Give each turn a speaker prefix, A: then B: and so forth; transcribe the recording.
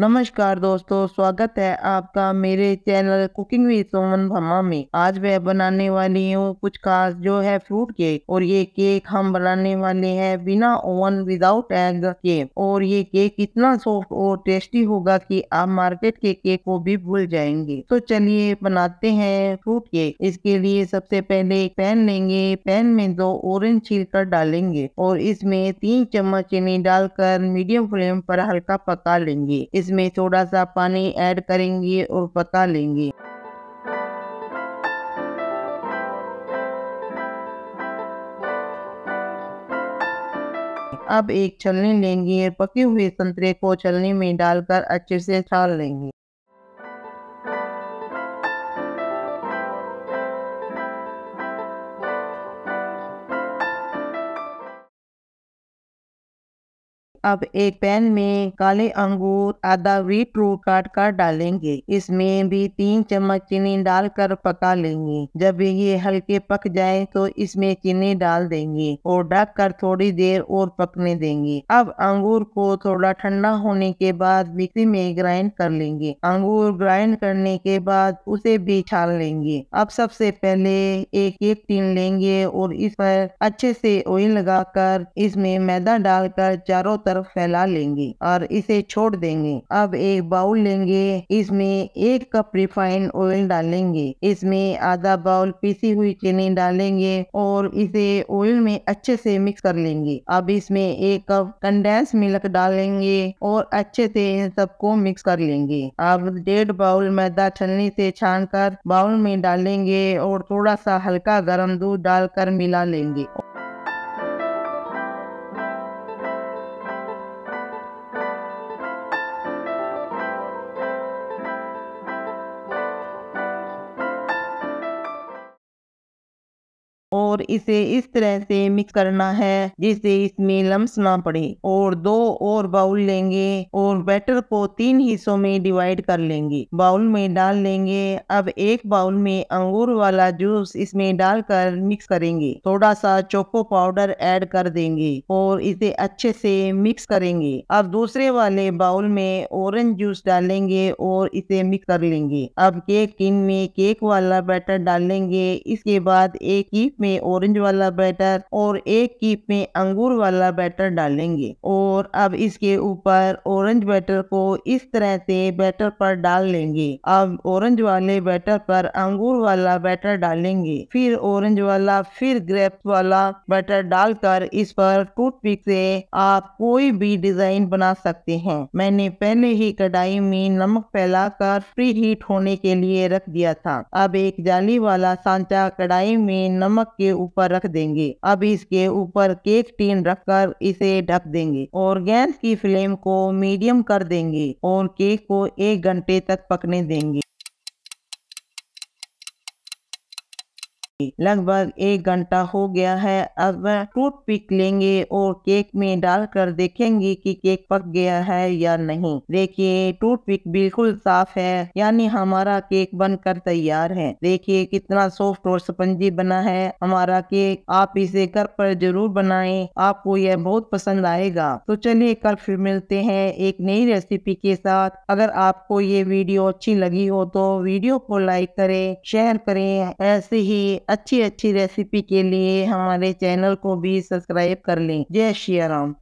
A: नमस्कार दोस्तों स्वागत है आपका मेरे चैनल कुकिंग विद सोमन भमा में आज मैं बनाने वाली हूँ कुछ खास जो है फ्रूट केक और ये केक हम बनाने वाले हैं बिना ओवन विदाउट एग के और ये केक इतना सॉफ्ट और टेस्टी होगा कि आप मार्केट के केक को भी भूल जाएंगे तो चलिए बनाते हैं फ्रूट केक इसके लिए सबसे पहले एक पैन लेंगे पैन में दो ऑरेंज छील कर डालेंगे और इसमें तीन चम्मच चीनी डालकर मीडियम फ्लेम पर हल्का पका लेंगे इसमें थोड़ा सा पानी ऐड करेंगे और पका लेंगे अब एक छलनी लेंगे और पके हुए संतरे को छलनी में डालकर अच्छे से छाल लेंगे अब एक पैन में काले अंगूर आधा वीट रूट काट कर डालेंगे इसमें भी तीन चम्मच चीनी डालकर पका लेंगे जब ये हल्के पक जाए तो इसमें चीनी डाल देंगे और ढक कर थोड़ी देर और पकने देंगे अब अंगूर को थोड़ा ठंडा होने के बाद मिक्सी में ग्राइंड कर लेंगे अंगूर ग्राइंड करने के बाद उसे भी छाल लेंगे अब सबसे पहले एक एक टीन लेंगे और इस पर अच्छे से ऑयल लगाकर इसमें मैदा डालकर चारों तरफ पर फैला लेंगे और इसे छोड़ देंगे अब एक बाउल लेंगे इसमें एक कप रिफाइंड ऑयल डालेंगे इसमें आधा बाउल पीसी हुई चीनी डालेंगे और इसे ऑयल में अच्छे से मिक्स कर लेंगे अब इसमें एक कप कंडेंस मिल्क डालेंगे और अच्छे से इन सबको मिक्स कर लेंगे अब डेढ़ बाउल मैदा छलनी से छान कर बाउल में डालेंगे और थोड़ा सा हल्का गर्म दूध डालकर मिला लेंगे और इसे इस तरह से मिक्स करना है जिससे इसमें लम्स ना पड़े और दो और बाउल लेंगे और बैटर को तीन हिस्सों में डिवाइड कर लेंगे बाउल में डाल लेंगे अब एक बाउल में अंगूर वाला जूस इसमें डालकर मिक्स करेंगे थोड़ा सा चोको पाउडर ऐड कर देंगे और इसे अच्छे से मिक्स करेंगे अब दूसरे वाले बाउल में ऑरेंज जूस डालेंगे और इसे मिक्स कर लेंगे अब केक किन में केक वाला बैटर डालेंगे इसके बाद एक ही में ऑरेंज वाला बैटर और एक कीप में अंगूर वाला बैटर डालेंगे और अब इसके ऊपर ऑरेंज बैटर को इस तरह से बैटर पर डाल लेंगे अब ऑरेंज वाले बैटर पर अंगूर वाला बैटर डालेंगे फिर ऑरेंज वाला फिर ग्रेप वाला बैटर डालकर इस पर टूथ पिक से आप कोई भी डिजाइन बना सकते हैं मैंने पहले ही कढ़ाई में नमक फैलाकर प्री हीट होने के लिए रख दिया था अब एक जाली वाला सांचा कढ़ाई में नमक नमक के ऊपर रख देंगे अब इसके ऊपर केक टीन रखकर इसे ढक देंगे और गैस की फ्लेम को मीडियम कर देंगे और केक को एक घंटे तक पकने देंगे लगभग एक घंटा हो गया है अब वह टूथ पिक लेंगे और केक में डालकर देखेंगे कि केक पक गया है या नहीं देखिए टूथ पिक बिल्कुल साफ है यानी हमारा केक बनकर तैयार है देखिए कितना सॉफ्ट और स्पंजी बना है हमारा केक आप इसे घर पर जरूर बनाएं आपको यह बहुत पसंद आएगा तो चलिए कल फिर मिलते हैं एक नई रेसिपी के साथ अगर आपको ये वीडियो अच्छी लगी हो तो वीडियो को लाइक करे शेयर करें ऐसे ही अच्छी अच्छी रेसिपी के लिए हमारे चैनल को भी सब्सक्राइब कर लें जय श्री राम